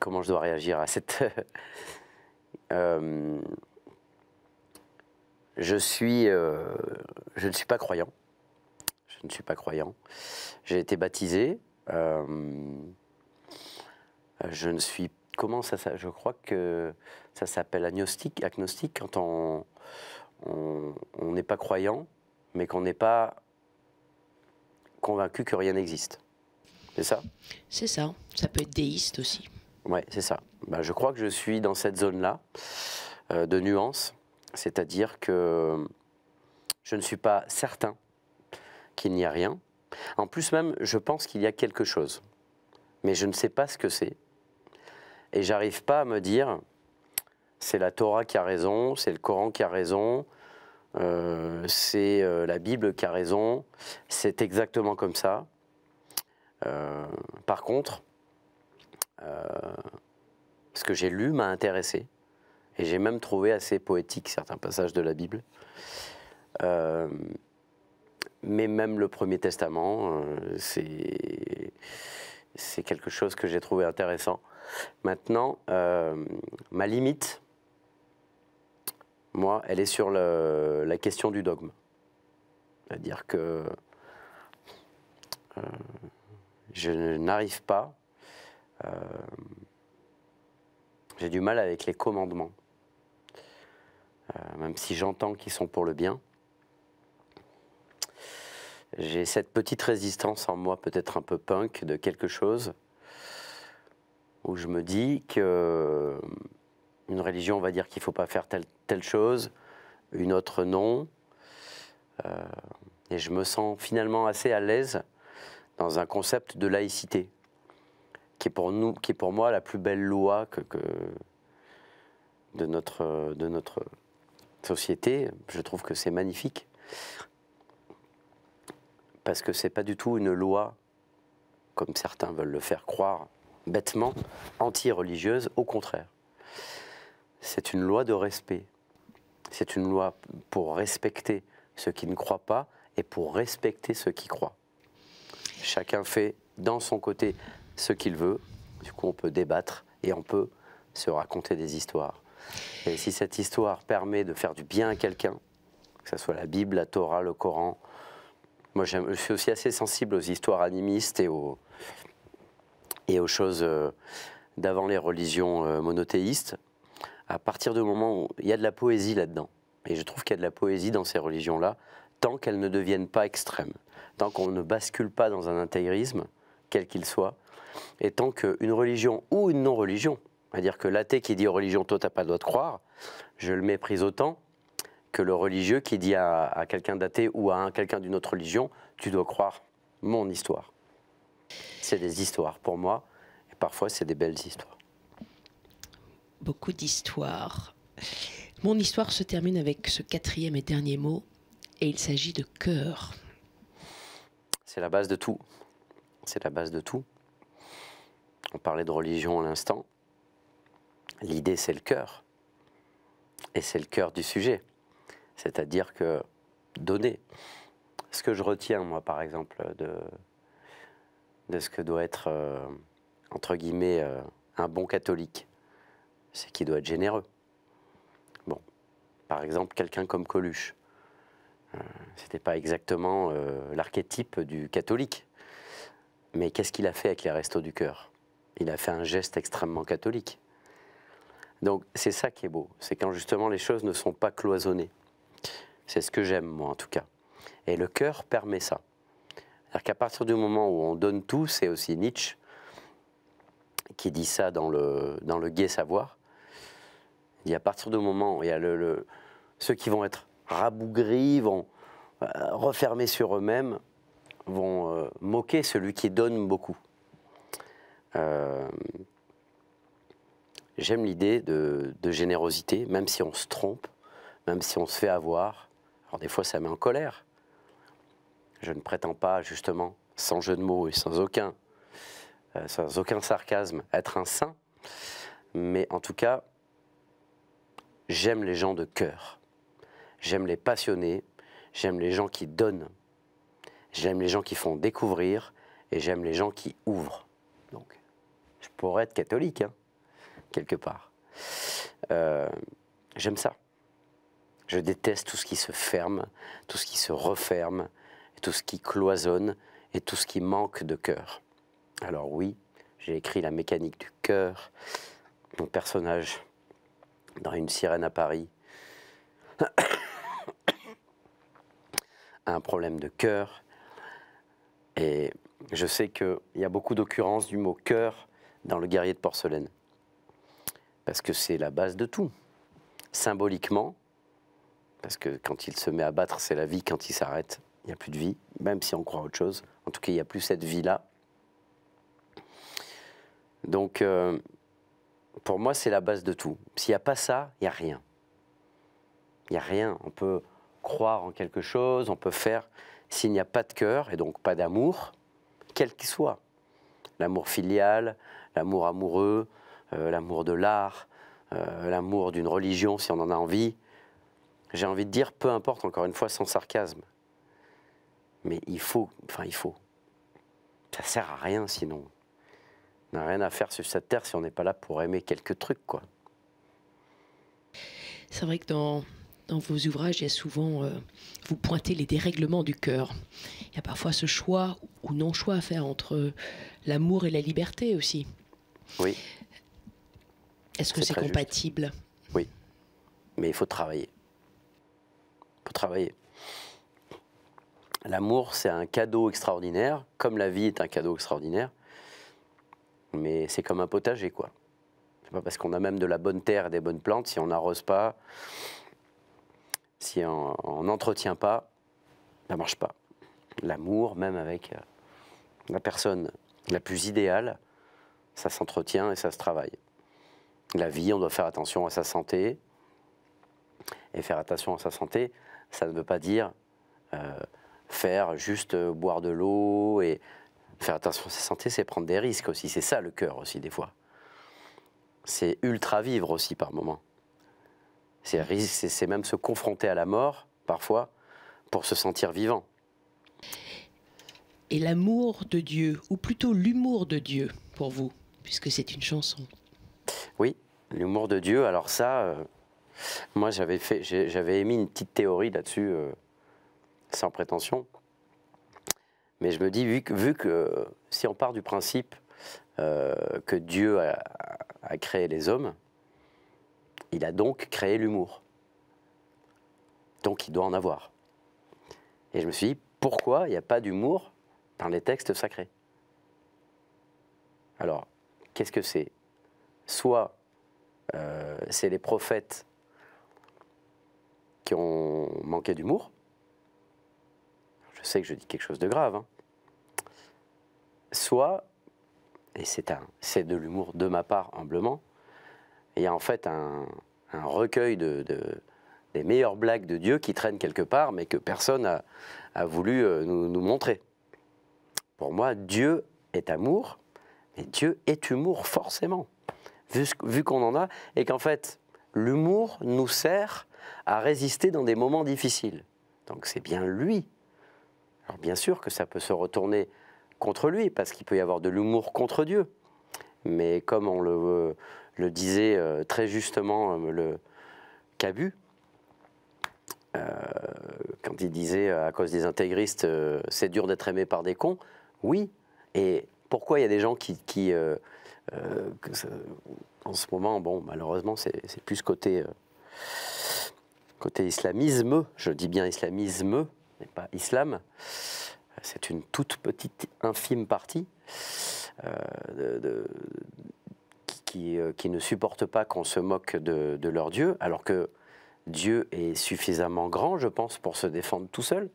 comment je dois réagir à cette... euh, je, suis, euh, je ne suis pas croyant. Je ne suis pas croyant. J'ai été baptisé. Euh, je ne suis comment ça, ça Je crois que ça s'appelle agnostique. Agnostique quand on n'est on, pas croyant, mais qu'on n'est pas convaincu que rien n'existe. C'est ça C'est ça. Ça peut être déiste aussi. Ouais, c'est ça. Bah, je crois que je suis dans cette zone-là euh, de nuances. C'est-à-dire que je ne suis pas certain qu'il n'y a rien. En plus même, je pense qu'il y a quelque chose. Mais je ne sais pas ce que c'est. Et j'arrive pas à me dire, c'est la Torah qui a raison, c'est le Coran qui a raison, euh, c'est euh, la Bible qui a raison, c'est exactement comme ça. Euh, par contre, ce que j'ai lu m'a intéressé. Et j'ai même trouvé assez poétique certains passages de la Bible. Euh, mais même le Premier Testament, euh, c'est quelque chose que j'ai trouvé intéressant. Maintenant, euh, ma limite, moi, elle est sur la question du dogme. C'est-à-dire que je n'arrive pas, j'ai du mal avec les commandements. Euh, même si j'entends qu'ils sont pour le bien. J'ai cette petite résistance en moi, peut-être un peu punk, de quelque chose où je me dis que euh, une religion va dire qu'il ne faut pas faire telle, chose, une autre non. Euh, et je me sens finalement assez à l'aise dans un concept de laïcité, qui est pour, nous, qui pour moi la plus belle loi que de, notre, de notre société, je trouve que c'est magnifique. Parce que c'est pas du tout une loi, comme certains veulent le faire croire bêtement, anti-religieuse, au contraire. C'est une loi de respect. C'est une loi pour respecter ceux qui ne croient pas et pour respecter ceux qui croient. Chacun fait dans son côté ce qu'il veut. Du coup, on peut débattre et on peut se raconter des histoires. Et si cette histoire permet de faire du bien à quelqu'un, que ce soit la Bible, la Torah, le Coran, moi je suis aussi assez sensible aux histoires animistes et aux, et aux choses euh, d'avant les religions euh, monothéistes, à partir du moment où il y a de la poésie là-dedans. Et je trouve qu'il y a de la poésie dans ces religions-là, tant qu'elles ne deviennent pas extrêmes, tant qu'on ne bascule pas dans un intégrisme, quel qu'il soit, et tant qu'une religion ou une non-religion, c'est-à-dire que l'athée qui dit religion, toi, t'as pas le droit de croire, je le méprise autant que le religieux qui dit à, à quelqu'un d'athée ou à quelqu'un d'une autre religion, tu dois croire mon histoire. C'est des histoires pour moi, et parfois c'est des belles histoires. Beaucoup d'histoires. Mon histoire se termine avec ce quatrième et dernier mot, et il s'agit de cœur. C'est la base de tout. C'est la base de tout. On parlait de religion à l'instant. L'idée, c'est le cœur. Et c'est le cœur du sujet. C'est-à-dire que donner. Ce que je retiens, moi, par exemple, de, ce que doit être, euh, entre guillemets, euh, un bon catholique, c'est qu'il doit être généreux. Bon, par exemple, quelqu'un comme Coluche, euh, Ce n'était pas exactement l'archétype du catholique, mais qu'est-ce qu'il a fait avec les restos du cœur Il a fait un geste extrêmement catholique. Donc c'est ça qui est beau, c'est quand justement les choses ne sont pas cloisonnées. C'est ce que j'aime moi en tout cas. Et le cœur permet ça. C'est-à-dire qu'à partir du moment où on donne tout, c'est aussi Nietzsche qui dit ça dans le, dans le gai savoir. Il dit à partir du moment où il y a le, ceux qui vont être rabougris, vont euh, refermer sur eux-mêmes, vont euh, moquer celui qui donne beaucoup. Euh, j'aime l'idée de, générosité, même si on se trompe, même si on se fait avoir. Alors des fois, ça met en colère. Je ne prétends pas, justement, sans jeu de mots et sans aucun, euh, sans aucun sarcasme, être un saint. Mais en tout cas, j'aime les gens de cœur. J'aime les passionnés. J'aime les gens qui donnent. J'aime les gens qui font découvrir. Et j'aime les gens qui ouvrent. Donc, je pourrais être catholique, hein quelque part. Euh, j'aime ça. Je déteste tout ce qui se ferme, tout ce qui se referme, tout ce qui cloisonne et tout ce qui manque de cœur. Alors oui, j'ai écrit La mécanique du cœur, mon personnage dans Une sirène à Paris a un problème de cœur. Et je sais qu'il y a beaucoup d'occurrences du mot cœur dans Le guerrier de porcelaine parce que c'est la base de tout. Symboliquement, parce que quand il se met à battre, c'est la vie, quand il s'arrête, il n'y a plus de vie, même si on croit autre chose. En tout cas, il n'y a plus cette vie-là. Donc, euh, pour moi, c'est la base de tout. S'il n'y a pas ça, il n'y a rien. Il n'y a rien. On peut croire en quelque chose, on peut faire. S'il n'y a pas de cœur, et donc pas d'amour, quel qu'il soit, l'amour filial, l'amour amoureux, euh, l'amour de l'art, euh, l'amour d'une religion si on en a envie. J'ai envie de dire, peu importe, encore une fois, sans sarcasme. Mais il faut, enfin il faut. Ça sert à rien sinon. On n'a rien à faire sur cette terre si on n'est pas là pour aimer quelques trucs, quoi. C'est vrai que dans, dans vos ouvrages, il y a souvent, euh, vous pointez les dérèglements du cœur. Il y a parfois ce choix ou non-choix à faire entre l'amour et la liberté aussi. Oui. Est-ce que c'est compatible Oui, mais il faut travailler. Il faut travailler. L'amour, c'est un cadeau extraordinaire, comme la vie est un cadeau extraordinaire, mais c'est comme un potager, quoi. C'est pas parce qu'on a même de la bonne terre et des bonnes plantes, si on n'arrose pas, si on n'entretient pas, ça marche pas. L'amour, même avec euh, la personne la plus idéale, ça s'entretient et ça se travaille la vie, on doit faire attention à sa santé. Et faire attention à sa santé, ça ne veut pas dire euh, faire juste euh, boire de l'eau et faire attention à sa santé, c'est prendre des risques aussi. C'est ça le cœur aussi des fois. C'est ultra vivre aussi par moment. C'est même se confronter à la mort parfois pour se sentir vivant. Et l'amour de Dieu, ou plutôt l'humour de Dieu pour vous, puisque c'est une chanson. Oui, l'humour de Dieu. Alors ça, euh, moi j'avais fait, j'avais émis une petite théorie là-dessus, euh, sans prétention. Mais je me dis, vu que, si on part du principe euh, que Dieu a, a, créé les hommes, il a donc créé l'humour. Donc il doit en avoir. Et je me suis dit, pourquoi il n'y a pas d'humour dans les textes sacrés Alors, qu'est-ce que c'est soit euh, c'est les prophètes qui ont manqué d'humour. Je sais que je dis quelque chose de grave. Hein. Soit, et c'est de l'humour de ma part humblement, il y a en fait un, recueil de, des meilleures blagues de Dieu qui traînent quelque part, mais que personne n'a a voulu euh, nous, nous montrer. Pour moi, Dieu est amour, mais Dieu est humour forcément vu, qu'on en a, et qu'en fait, l'humour nous sert à résister dans des moments difficiles. Donc c'est bien lui. Alors bien sûr que ça peut se retourner contre lui, parce qu'il peut y avoir de l'humour contre Dieu. Mais comme on le, euh, disait euh, très justement euh, le Cabu, quand il disait à cause des intégristes, c'est dur d'être aimé par des cons, oui. Et pourquoi il y a des gens qui, qui, euh, en ce moment, bon, malheureusement, c'est plus côté, euh, côté islamisme, je dis bien islamisme, mais pas islam. C'est une toute petite, infime partie euh, qui, ne supporte pas qu'on se moque de, de, leur Dieu, alors que Dieu est suffisamment grand, je pense, pour se défendre tout seul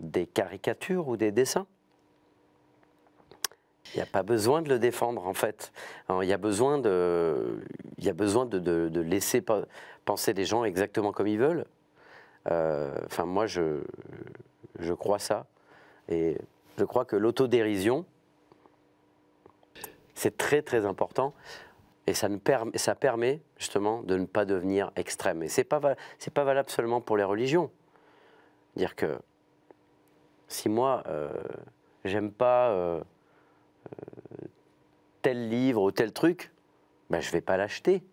des caricatures ou des dessins. Il n'y a pas besoin de le défendre, en fait. Hein, il y a besoin de, il y a besoin de, laisser penser les gens exactement comme ils veulent. Euh, enfin, moi, je, je crois ça. Et je crois que l'autodérision, c'est très, très important. Et ça, ne permet, ça permet justement de ne pas devenir extrême. Et ce n'est pas, pas valable seulement pour les religions. Dire que si moi, euh, j'aime pas euh, tel livre ou tel truc, ben, je ne vais pas l'acheter.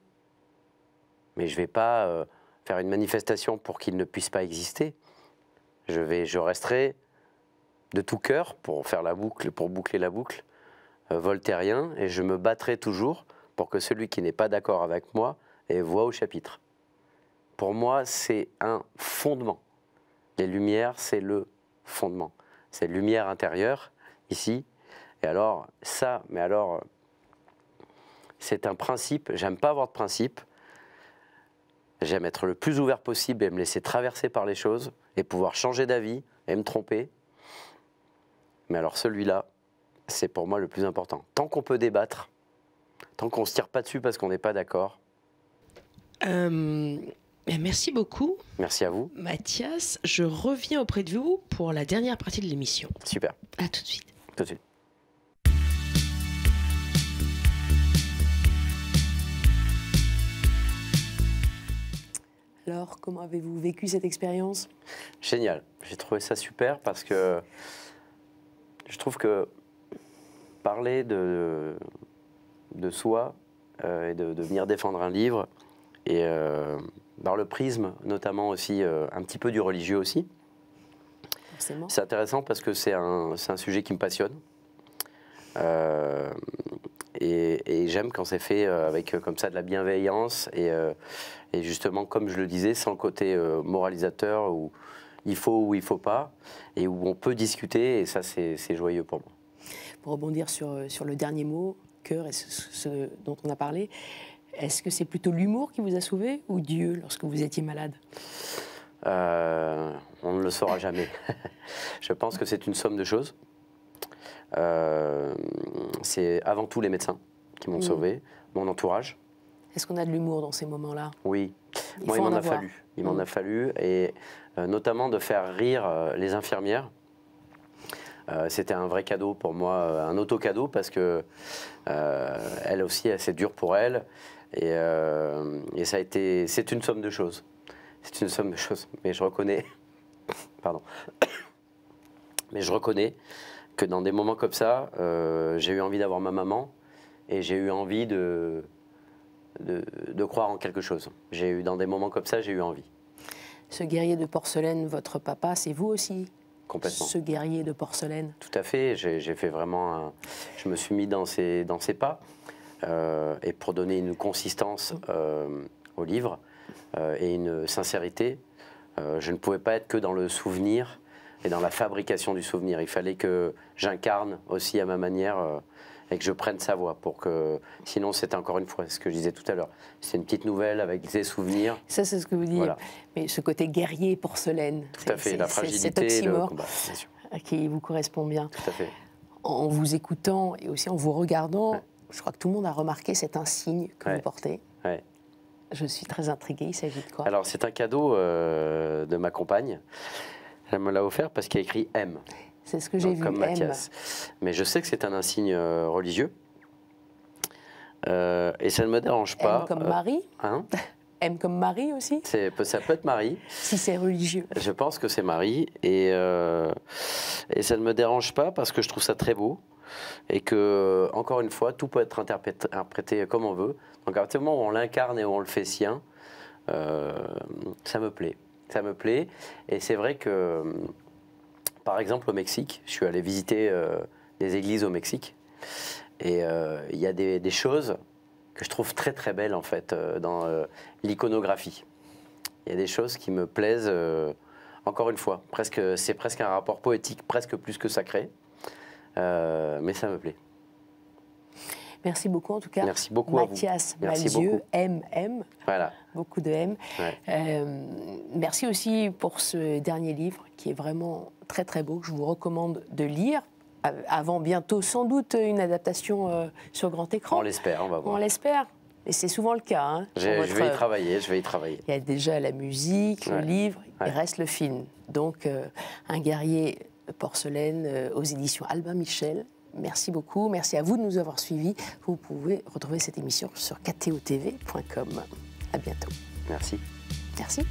Mais je ne vais pas euh, faire une manifestation pour qu'il ne puisse pas exister. Je, vais, je resterai de tout cœur pour faire la boucle, pour boucler la boucle, euh, voltairien, et je me battrai toujours pour que celui qui n'est pas d'accord avec moi ait voix au chapitre. Pour moi, c'est un fondement. Les lumières, c'est le fondement. C'est lumière intérieure, ici. Et alors, ça, mais alors, c'est un principe. J'aime pas avoir de principe. J'aime être le plus ouvert possible et me laisser traverser par les choses et pouvoir changer d'avis et me tromper. Mais alors celui-là, c'est pour moi le plus important. Tant qu'on peut débattre, tant qu'on ne se tire pas dessus parce qu'on n'est pas d'accord. Euh, ben merci beaucoup. Merci à vous. Mathias, je reviens auprès de vous pour la dernière partie de l'émission. Super. À tout de suite. Tout de suite. Alors, comment avez-vous vécu cette expérience Génial. J'ai trouvé ça super parce que je trouve que parler de, de soi euh, et de, venir défendre un livre, et par euh, dans le prisme notamment aussi, euh, un petit peu du religieux aussi, c'est intéressant parce que c'est un, sujet qui me passionne. et, et j'aime quand c'est fait avec comme ça de la bienveillance et et justement, comme je le disais, sans le côté euh, moralisateur où il faut ou il ne faut pas, et où on peut discuter, et ça, c'est joyeux pour moi. Pour rebondir sur, euh, sur le dernier mot, cœur et ce, dont on a parlé, est-ce que c'est plutôt l'humour qui vous a sauvé ou Dieu lorsque vous étiez malade euh, On ne le saura jamais. je pense que c'est une somme de choses. c'est avant tout les médecins qui m'ont mmh. sauvé, mon entourage, est-ce qu'on a de l'humour dans ces moments-là Oui. Il, Moi, il m'en a fallu. Il m'en mm. a fallu, et euh, notamment de faire rire euh, les infirmières. Euh, c'était un vrai cadeau pour moi, un auto-cadeau, parce que elle aussi, c'est dur pour elle. et ça a été. C'est une somme de choses. C'est une somme de choses. Mais je reconnais. Pardon. Mais je reconnais que dans des moments comme ça, j'ai eu envie d'avoir ma maman et j'ai eu envie de, de, croire en quelque chose. J'ai eu dans des moments comme ça, j'ai eu envie. Ce guerrier de porcelaine, votre papa, c'est vous aussi Complètement. Ce guerrier de porcelaine. Tout à fait. J'ai fait vraiment. Je me suis mis dans ses, dans pas. Euh, et pour donner une consistance euh, au livre euh, et une sincérité, je ne pouvais pas être que dans le souvenir et dans la fabrication du souvenir. Il fallait que j'incarne aussi à ma manière et que je prenne sa voix pour que sinon c'est encore une fois ce que je disais tout à l'heure c'est une petite nouvelle avec des souvenirs ça c'est ce que vous dites mais ce côté guerrier porcelaine tout à fait la fragilité cet le combat, sûr. qui vous correspond bien tout à fait en vous écoutant et aussi en vous regardant je crois que tout le monde a remarqué cet insigne que vous portez ouais. je suis très intriguée il s'agit de quoi alors c'est un cadeau euh, de ma compagne elle me l'a offert parce qu'il y a écrit M c'est ce que j'ai vu. Comme Mathias. Mais je sais que c'est un insigne euh, religieux. Euh, et ça ne me dérange pas. Aime comme euh, Marie hein M comme Marie aussi Ça peut être Marie. si c'est religieux. Je pense que c'est Marie. Et, et ça ne me dérange pas parce que je trouve ça très beau. Et que, encore une fois, tout peut être interprété comme on veut. Donc, à partir du moment où on l'incarne et où on le fait sien, ça me plaît. Ça me plaît. Et c'est vrai que par exemple, au Mexique, je suis allé visiter euh, des églises au Mexique. Et euh, il y a des, choses que je trouve très très belles en fait euh, dans l'iconographie. Il y a des choses qui me plaisent, encore une fois, c'est presque un rapport poétique, presque plus que sacré, mais ça me plaît. Merci beaucoup en tout cas. Merci beaucoup. Mathias à MM. Voilà. Beaucoup de M. Euh, merci aussi pour ce dernier livre qui est vraiment très très beau, que je vous recommande de lire euh, avant bientôt sans doute une adaptation euh, sur grand écran. On l'espère, on va voir. On l'espère. Et c'est souvent le cas. Hein, je, vais y travailler, je vais y travailler. Il y a déjà la musique, le livre, il reste le film. Donc, Un guerrier porcelaine aux éditions Albin Michel, Merci beaucoup. Merci à vous de nous avoir suivis. Vous pouvez retrouver cette émission sur ktotv.com. À bientôt. Merci. Merci.